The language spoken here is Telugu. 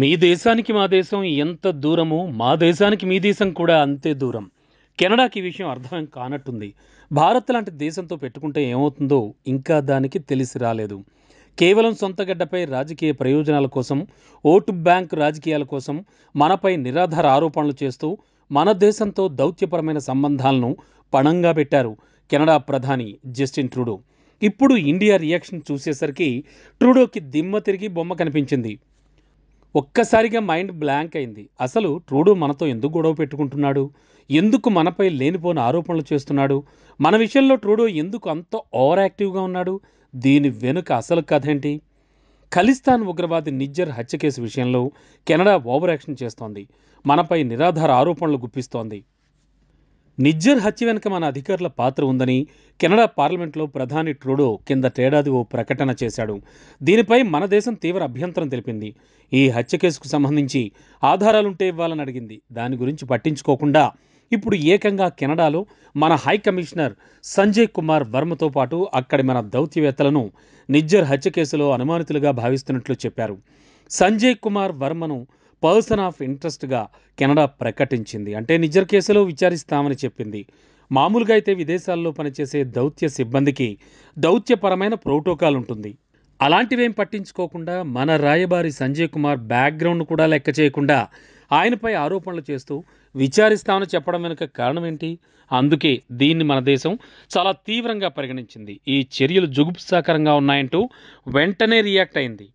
మీ దేశానికి మా దేశం ఎంత దూరము మా దేశానికి మీ దేశం కూడా అంతే దూరం కెనడాకి ఈ విషయం అర్థం కానట్టుంది భారత్ లాంటి దేశంతో పెట్టుకుంటే ఏమవుతుందో ఇంకా దానికి తెలిసి రాలేదు కేవలం సొంత గడ్డపై రాజకీయ ప్రయోజనాల కోసం ఓటు బ్యాంక్ రాజకీయాల కోసం మనపై నిరాధార ఆరోపణలు చేస్తూ మన దేశంతో దౌత్యపరమైన సంబంధాలను పణంగా పెట్టారు కెనడా ప్రధాని జస్టిన్ ట్రూడో ఇప్పుడు ఇండియా రియాక్షన్ చూసేసరికి ట్రూడోకి దిమ్మ తిరిగి బొమ్మ కనిపించింది ఒక్కసారిగా మైండ్ బ్లాంక్ అయింది అసలు ట్రూడో మనతో ఎందుకు గొడవ పెట్టుకుంటున్నాడు ఎందుకు మనపై లేనిపోని ఆరోపణలు చేస్తున్నాడు మన విషయంలో ట్రూడో ఎందుకు అంత ఓవర్ యాక్టివ్గా ఉన్నాడు దీని వెనుక అసలు కథ ఏంటి ఖలిస్తాన్ ఉగ్రవాది నిజ్జర్ హత్య కేసు విషయంలో కెనడా ఓవర్ యాక్షన్ చేస్తోంది మనపై నిరాధార ఆరోపణలు గుప్పిస్తోంది నిజ్జర్ హత్య వెనుక మన అధికారుల పాత్ర ఉందని కెనడా పార్లమెంట్లో ప్రధాని ట్రూడో కిందటేడాది ఓ ప్రకటన చేశాడు దీనిపై మన దేశం తీవ్ర అభ్యంతరం తెలిపింది ఈ హత్య కేసుకు సంబంధించి ఆధారాలుంటే ఇవ్వాలని అడిగింది దాని గురించి పట్టించుకోకుండా ఇప్పుడు ఏకంగా కెనడాలో మన హై కమిషనర్ సంజయ్ కుమార్ వర్మతో పాటు అక్కడి మన దౌత్యవేత్తలను నిజ్జర్ హత్య కేసులో అనుమానితులుగా భావిస్తున్నట్లు చెప్పారు సంజయ్ కుమార్ వర్మను పర్సన్ ఆఫ్ ఇంట్రెస్ట్గా కెనడా ప్రకటించింది అంటే నిజర్ కేసులో విచారిస్తామని చెప్పింది మామూలుగా అయితే విదేశాల్లో పనిచేసే దౌత్య సిబ్బందికి దౌత్యపరమైన ప్రోటోకాల్ ఉంటుంది అలాంటివేం పట్టించుకోకుండా మన రాయబారి సంజయ్ కుమార్ బ్యాక్గ్రౌండ్ కూడా లెక్క చేయకుండా ఆయనపై ఆరోపణలు చేస్తూ విచారిస్తామని చెప్పడం వెనుక కారణం ఏంటి అందుకే దీన్ని మన దేశం చాలా తీవ్రంగా పరిగణించింది ఈ చర్యలు జుగుప్సాకరంగా ఉన్నాయంటూ వెంటనే రియాక్ట్ అయింది